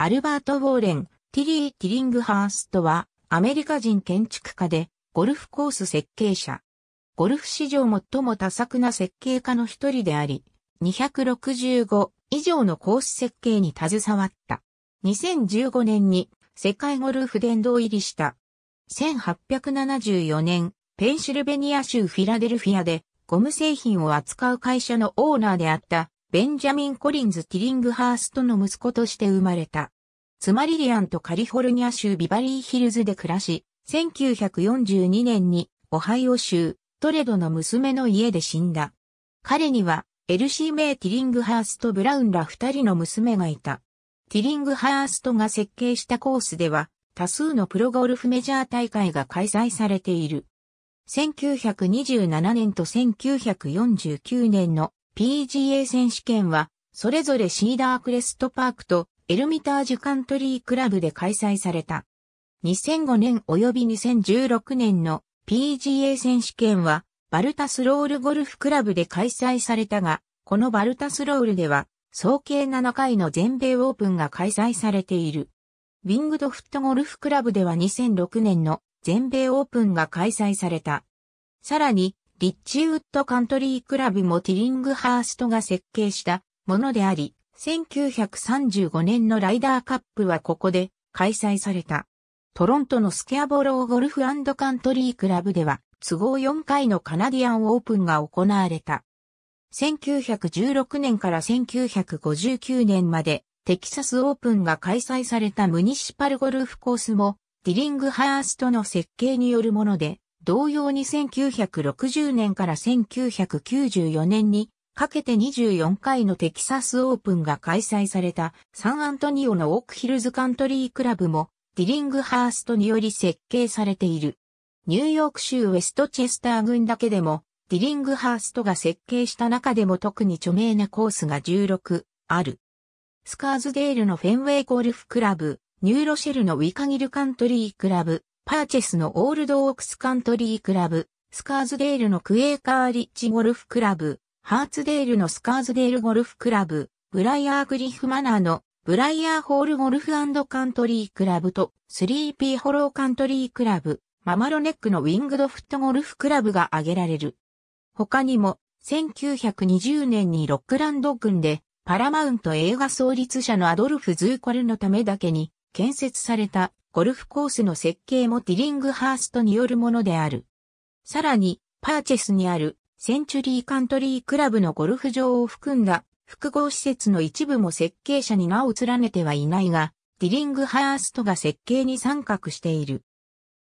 アルバート・ウォーレン、ティリー・ティリングハーストは、アメリカ人建築家で、ゴルフコース設計者。ゴルフ史上最も多作な設計家の一人であり、265以上のコース設計に携わった。2015年に世界ゴルフ殿堂入りした。1874年、ペンシルベニア州フィラデルフィアでゴム製品を扱う会社のオーナーであったベンジャミン・コリンズ・ティリングハーストの息子として生まれた。つまリリアンとカリフォルニア州ビバリーヒルズで暮らし、1942年にオハイオ州トレドの娘の家で死んだ。彼にはエルシー・メイ・ティリングハースト・ブラウンら二人の娘がいた。ティリングハーストが設計したコースでは多数のプロゴルフメジャー大会が開催されている。1927年と1949年の PGA 選手権は、それぞれシーダークレストパークとエルミタージュカントリークラブで開催された。2005年及び2016年の PGA 選手権は、バルタスロールゴルフクラブで開催されたが、このバルタスロールでは、総計7回の全米オープンが開催されている。ウィングドフットゴルフクラブでは2006年の全米オープンが開催された。さらに、リッチウッドカントリークラブもティリングハーストが設計したものであり、1935年のライダーカップはここで開催された。トロントのスケアボローゴルフカントリークラブでは都合4回のカナディアンオープンが行われた。1916年から1959年までテキサスオープンが開催されたムニシパルゴルフコースもディリングハーストの設計によるもので同様に1960年から1994年にかけて24回のテキサスオープンが開催されたサンアントニオのオークヒルズカントリークラブもディリングハーストにより設計されている。ニューヨーク州ウェストチェスター郡だけでもディリングハーストが設計した中でも特に著名なコースが16ある。スカーズデールのフェンウェイゴルフクラブ、ニューロシェルのウィカギルカントリークラブ、パーチェスのオールドオークスカントリークラブ、スカーズデールのクエーカーリッチゴルフクラブ、ハーツデールのスカーズデールゴルフクラブ、ブライアークリフマナーのブライアーホールゴルフカントリークラブとスリーピーホローカントリークラブ、ママロネックのウィングドフットゴルフクラブが挙げられる。他にも、1920年にロックランド軍でパラマウント映画創立者のアドルフ・ズーコルのためだけに建設されたゴルフコースの設計もティリングハーストによるものである。さらに、パーチェスにあるセンチュリーカントリークラブのゴルフ場を含んだ複合施設の一部も設計者に名を連ねてはいないが、ティリングハーストが設計に参画している。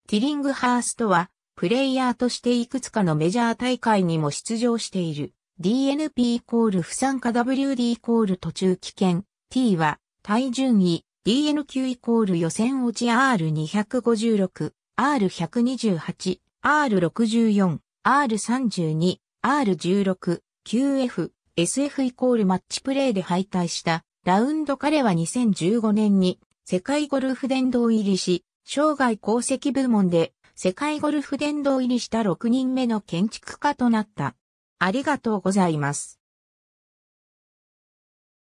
ティリングハーストは、プレイヤーとしていくつかのメジャー大会にも出場している。DNP イコール不参加 WD イコール途中棄権。T は、体順位、DNQ イコール予選落ち R256、R128、R64、R32、R16、QF、SF イコールマッチプレーで敗退したラウンド彼は2015年に世界ゴルフ殿堂入りし、生涯功績部門で世界ゴルフ殿堂入りした6人目の建築家となった。ありがとうございます。